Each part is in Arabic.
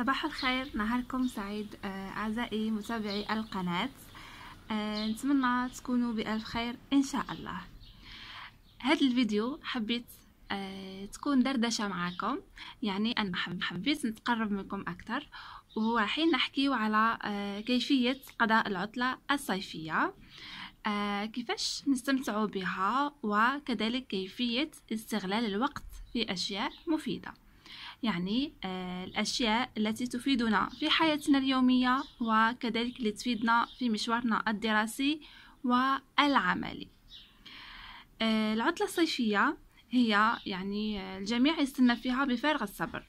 صباح الخير نهاركم سعيد آه، أعزائي متابعي القناة آه، نتمنى تكونوا بألف خير إن شاء الله هذا الفيديو حبيت آه، تكون دردشة معاكم يعني أنا حبيت نتقرب منكم أكثر وهو حين نحكيو على كيفية قضاء العطلة الصيفية كيفاش نستمتعوا بها وكذلك كيفية استغلال الوقت في أشياء مفيدة يعني آه، الأشياء التي تفيدنا في حياتنا اليومية وكذلك اللي تفيدنا في مشوارنا الدراسي والعملي آه، العطلة الصيفية هي يعني آه، الجميع يستنى فيها بفارغ الصبر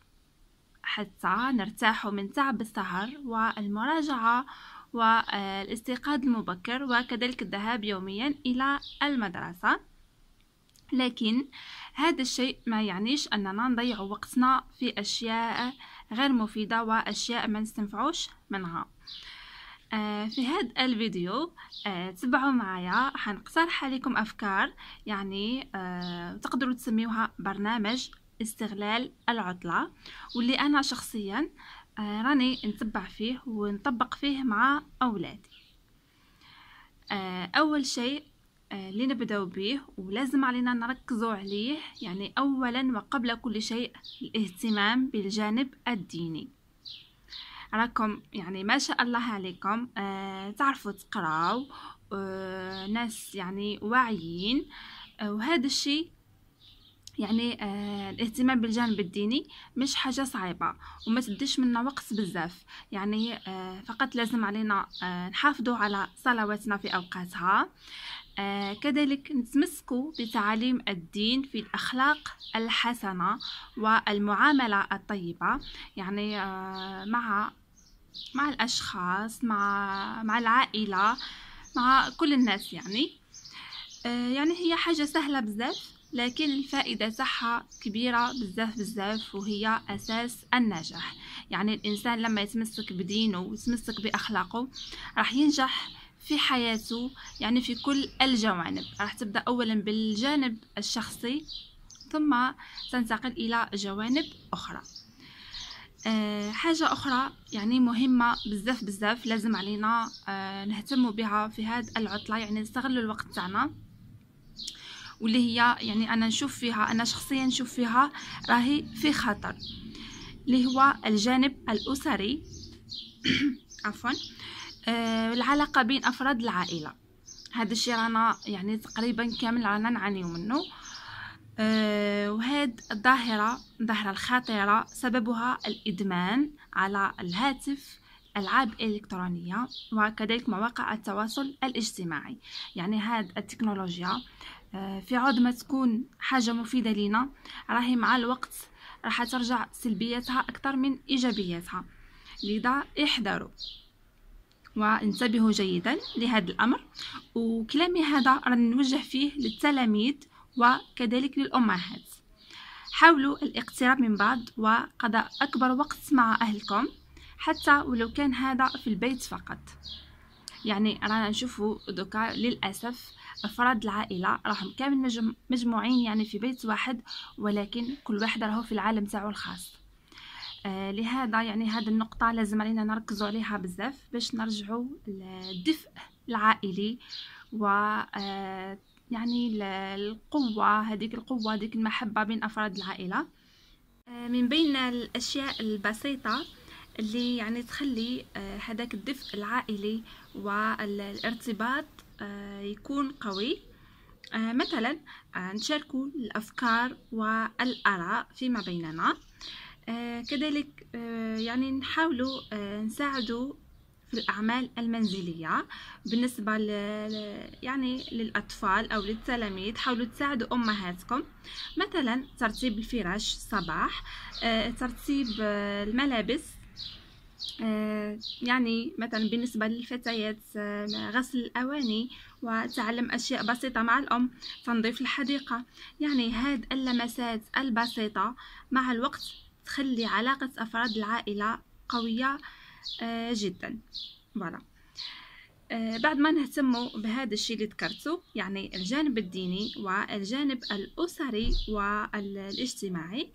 حتى نرتاح من تعب السهر والمراجعة والاستيقاظ المبكر وكذلك الذهاب يوميا إلى المدرسة لكن هذا الشيء ما يعنيش أننا نضيع وقتنا في أشياء غير مفيدة وأشياء ما نستنفعوش منها آه، في هذا الفيديو آه، تبعوا معايا حنقترح عليكم أفكار يعني آه، تقدروا تسميوها برنامج استغلال العطلة واللي أنا شخصيا راني نتبع فيه ونطبق فيه مع أولادي أول شيء اللي آه، نبداو به ولازم علينا نركزوا عليه يعني اولا وقبل كل شيء الاهتمام بالجانب الديني راكم يعني ما شاء الله عليكم آه تعرفوا تقراو آه ناس يعني واعيين آه وهذا الشيء يعني آه الاهتمام بالجانب الديني مش حاجة صعيبة وما تديش منا وقت بزاف يعني آه فقط لازم علينا آه نحافظوا على صلواتنا في أوقاتها آه، كذلك نتمسك بتعاليم الدين في الأخلاق الحسنة والمعاملة الطيبة يعني آه، مع مع الأشخاص مع مع العائلة مع كل الناس يعني آه، يعني هي حاجة سهلة بزاف لكن الفائدة تاعها كبيرة بزاف بزاف وهي أساس النجاح يعني الإنسان لما يتمسك بدينه ويتمسك بأخلاقه راح ينجح في حياته يعني في كل الجوانب راح تبدأ أولا بالجانب الشخصي ثم تنتقل إلى جوانب أخرى أه حاجة أخرى يعني مهمة بزاف بزاف لازم علينا أه نهتم بها في هاد العطلة يعني نستغل الوقت تاعنا واللي هي يعني أنا نشوف فيها أنا شخصيا نشوف فيها راهي في خطر اللي هو الجانب الأسري عفوا آه، العلاقة بين أفراد العائلة هذا الشيء رانا يعني تقريبا كامل رانا نعانيو منه آه، وهاد الظاهرة ظاهرة الخطيرة سببها الإدمان على الهاتف ألعاب إلكترونية وكذلك مواقع التواصل الاجتماعي يعني هاد التكنولوجيا آه، في عود ما تكون حاجة مفيدة لنا راهي مع الوقت راح ترجع سلبياتها أكثر من إيجابياتها لذا احذروا وانتبهوا جيدا لهذا الأمر وكلامي هذا رانا نوجه فيه للتلاميذ وكذلك للأمهات حاولوا الاقتراب من بعض وقضاء أكبر وقت مع أهلكم حتى ولو كان هذا في البيت فقط يعني رانا نشوفوا دوكا للأسف أفراد العائلة راهم كامل مجموعين يعني في بيت واحد ولكن كل واحد راهو في العالم تاعو الخاص آه، لهذا يعني هذه النقطه لازم علينا نركزوا عليها بزاف باش نرجعوا للدفء العائلي و آه، يعني القوه هذيك القوه هذيك المحبه بين افراد العائله آه، من بين الاشياء البسيطه اللي يعني تخلي هذاك الدفء العائلي والارتباط يكون قوي مثلا نشاركوا الافكار والاراء فيما بيننا آه، كذلك آه، يعني نحاولوا آه، نساعدوا في الأعمال المنزلية بالنسبة يعني للأطفال أو للتلاميذ حاولوا تساعدوا أمهاتكم مثلا ترتيب الفراش الصباح ترتيب الملابس يعني مثلا بالنسبة للفتيات غسل الأواني وتعلم أشياء بسيطة مع الأم تنظيف الحديقة يعني هاد اللمسات البسيطة مع الوقت تخلي علاقة أفراد العائلة قوية آه، جدا فوالا آه، بعد ما نهتموا بهذا الشيء اللي ذكرته يعني الجانب الديني والجانب الأسري والاجتماعي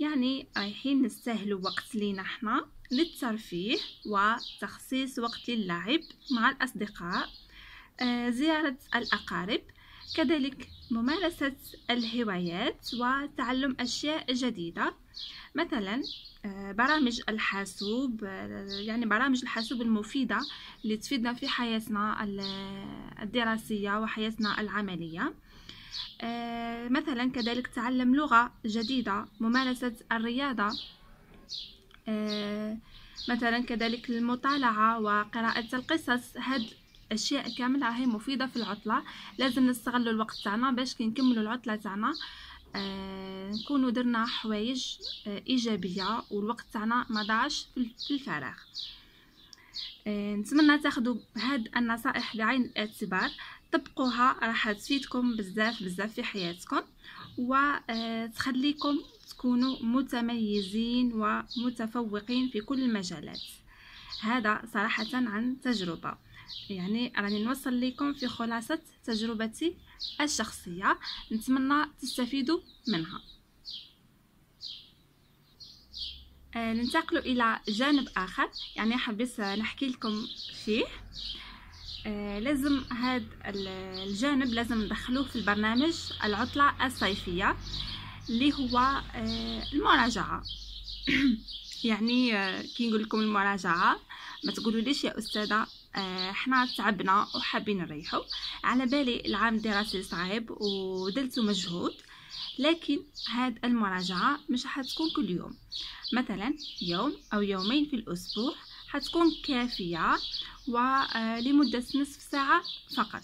يعني رايحين نستاهلوا وقت لينا حنا للترفيه وتخصيص وقت للعب مع الأصدقاء آه، زيارة الأقارب كذلك ممارسة الهوايات وتعلم أشياء جديدة مثلا آه، برامج الحاسوب آه، يعني برامج الحاسوب المفيدة اللي تفيدنا في حياتنا الدراسية وحياتنا العملية آه، مثلا كذلك تعلم لغة جديدة ممارسة الرياضة مثلا كذلك المطالعة وقراءة القصص هاد اشياء كامل راهي مفيده في العطله لازم نستغلوا الوقت تاعنا باش كي نكملوا العطله تاعنا آه نكونوا درنا حوايج آه ايجابيه والوقت تاعنا ما ضاعش في الفراغ آه نتمنى تاخذوا هاد النصائح بعين الاعتبار طبقوها راح تفيدكم بزاف بزاف في حياتكم وتخليكم آه، تكونوا متميزين ومتفوقين في كل المجالات هذا صراحة عن تجربة يعني راني نوصل لكم في خلاصة تجربتي الشخصية نتمنى تستفيدوا منها آه ننتقل إلى جانب آخر يعني حبيت نحكي لكم فيه آه لازم هذا الجانب لازم ندخلوه في البرنامج العطلة الصيفية اللي هو آه المراجعة يعني آه، كي نقول لكم المراجعة ما تقولوا ليش يا أستاذة احنا آه، تعبنا وحابين نريحو على بالي العام الدراسي صعيب ودلتو مجهود لكن هاد المراجعة مش حتكون كل يوم مثلا يوم أو يومين في الأسبوع حتكون كافية ولمدة آه، نصف ساعة فقط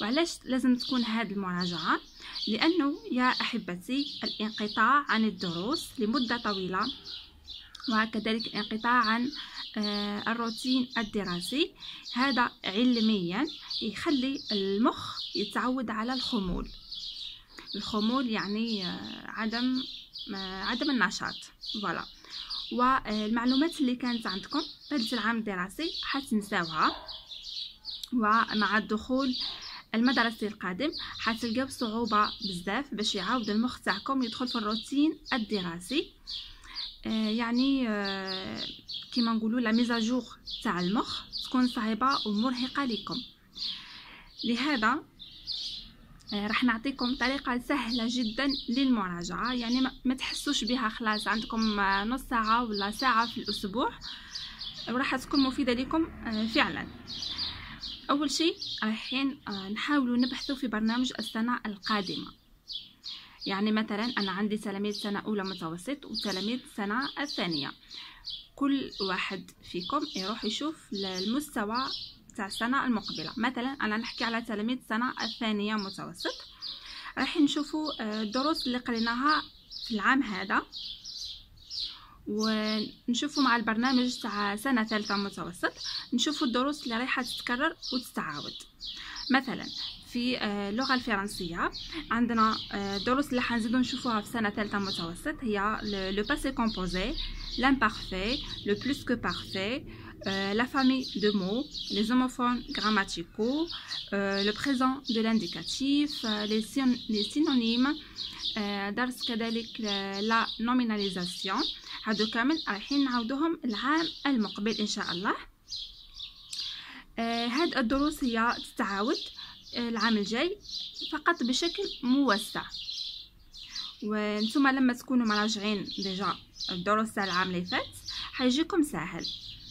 وعلاش لازم تكون هاد المراجعة لأنه يا أحبتي الانقطاع عن الدروس لمدة طويلة وكذلك الانقطاع عن آه آه، الروتين الدراسي هذا علميا يخلي المخ يتعود على الخمول الخمول يعني آه، عدم آه، عدم النشاط فوالا والمعلومات اللي كانت عندكم بدايه العام الدراسي حتنساوها ومع الدخول المدرسي القادم حتلقاو صعوبه بزاف باش يعاود المخ تاعكم يدخل في الروتين الدراسي آه، يعني آه، كيما نقولوا لا ميزاجور تاع المخ تكون صعيبه ومرهقه لكم لهذا آه، راح نعطيكم طريقة سهلة جدا للمراجعة يعني ما تحسوش بها خلاص عندكم نص ساعة ولا ساعة في الأسبوع وراح تكون مفيدة لكم فعلا أول شيء رايحين نحاولوا نبحثوا في برنامج السنة القادمة يعني مثلا أنا عندي تلاميذ سنة أولى متوسط وتلاميذ سنة الثانية كل واحد فيكم يروح يشوف المستوى تاع السنة المقبلة مثلا أنا نحكي على تلاميذ سنة الثانية متوسط راح نشوفوا الدروس آه، اللي قريناها في العام هذا ونشوفوا مع البرنامج تاع سنة ثالثة متوسط نشوفوا الدروس اللي رايحة تتكرر وتتعاود مثلا في اللغه آه، الفرنسيه عندنا آه، دروس اللي حنزيدو نشوفوها في سنه ثالثه متوسط هي لو باسي كومبوزي لامبارفي لو بلوس كو بارفي لا فامي دو مو لي زوموفون غراماتيكو لو بريزون دو لانديكاتيف لي سينونيم درس كذلك لا نوميناليزاسيون هادو كامل رايحين نعاودوهم العام المقبل ان شاء الله آه، هاد الدروس هي تتعاود آه، العام الجاي فقط بشكل موسع وانتم لما تكونوا مراجعين ديجا الدروس تاع العام اللي فات حيجيكم ساهل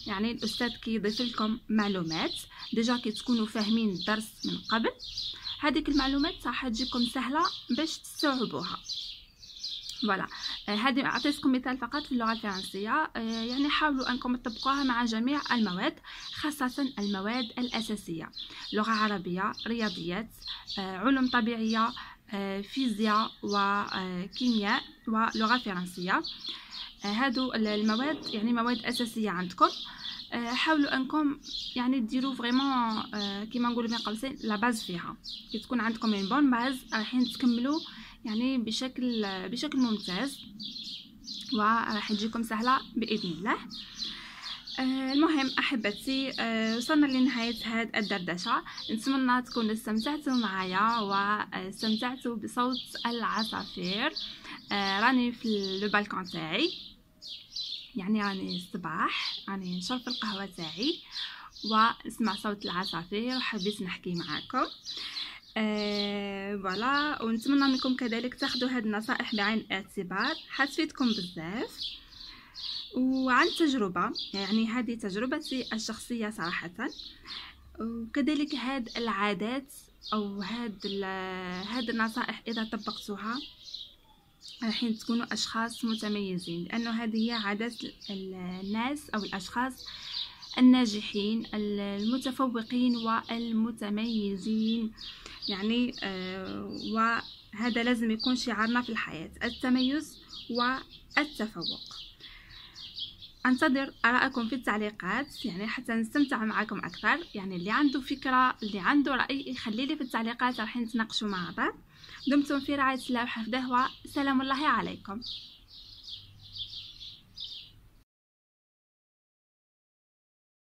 يعني الاستاذ كيضيف لكم معلومات ديجا تكونوا فاهمين الدرس من قبل هذيك المعلومات راح تجيكم سهله باش تستوعبوها فوالا euh, هذه اعطيتكم مثال فقط في اللغه الفرنسيه آه، يعني حاولوا انكم تطبقوها مع جميع المواد خاصه المواد الاساسيه لغه عربيه رياضيات آه، علوم طبيعيه آه، فيزياء وكيمياء ولغه فرنسيه هادو المواد يعني مواد اساسيه عندكم Euh, حاولوا انكم يعني ديروا فريمون euh، كيما نقولوا مقلصين لا باز فيها كي تكون عندكم اون بون باز راحين تكملوا يعني بشكل بشكل ممتاز وراح تجيكم سهله باذن الله euh، المهم احبتي وصلنا لنهايه هذه الدردشه نتمنى تكونوا استمتعتوا معايا واستمتعتوا بصوت العصافير راني في البالكون تاعي يعني راني الصباح راني نشرب القهوه تاعي ونسمع صوت العصافير وحبيت نحكي معاكم فوالا أه ونتمنى منكم كذلك تاخذوا هاد النصائح بعين الاعتبار حتفيدكم بزاف وعن تجربة يعني هذه تجربتي الشخصية صراحة وكذلك هاد العادات أو هاد, هاد النصائح إذا طبقتوها حين تكونوا أشخاص متميزين لأنه هذه هي عادة الناس أو الأشخاص الناجحين المتفوقين والمتميزين يعني آه، وهذا لازم يكون شعارنا في الحياة التميز والتفوق انتظر ارائكم في التعليقات يعني حتى نستمتع معكم اكثر يعني اللي عنده فكره اللي عنده راي يخليلي في التعليقات راح نتناقشوا مع بعض دمتم في رعاية الله وحفظه وسلام الله عليكم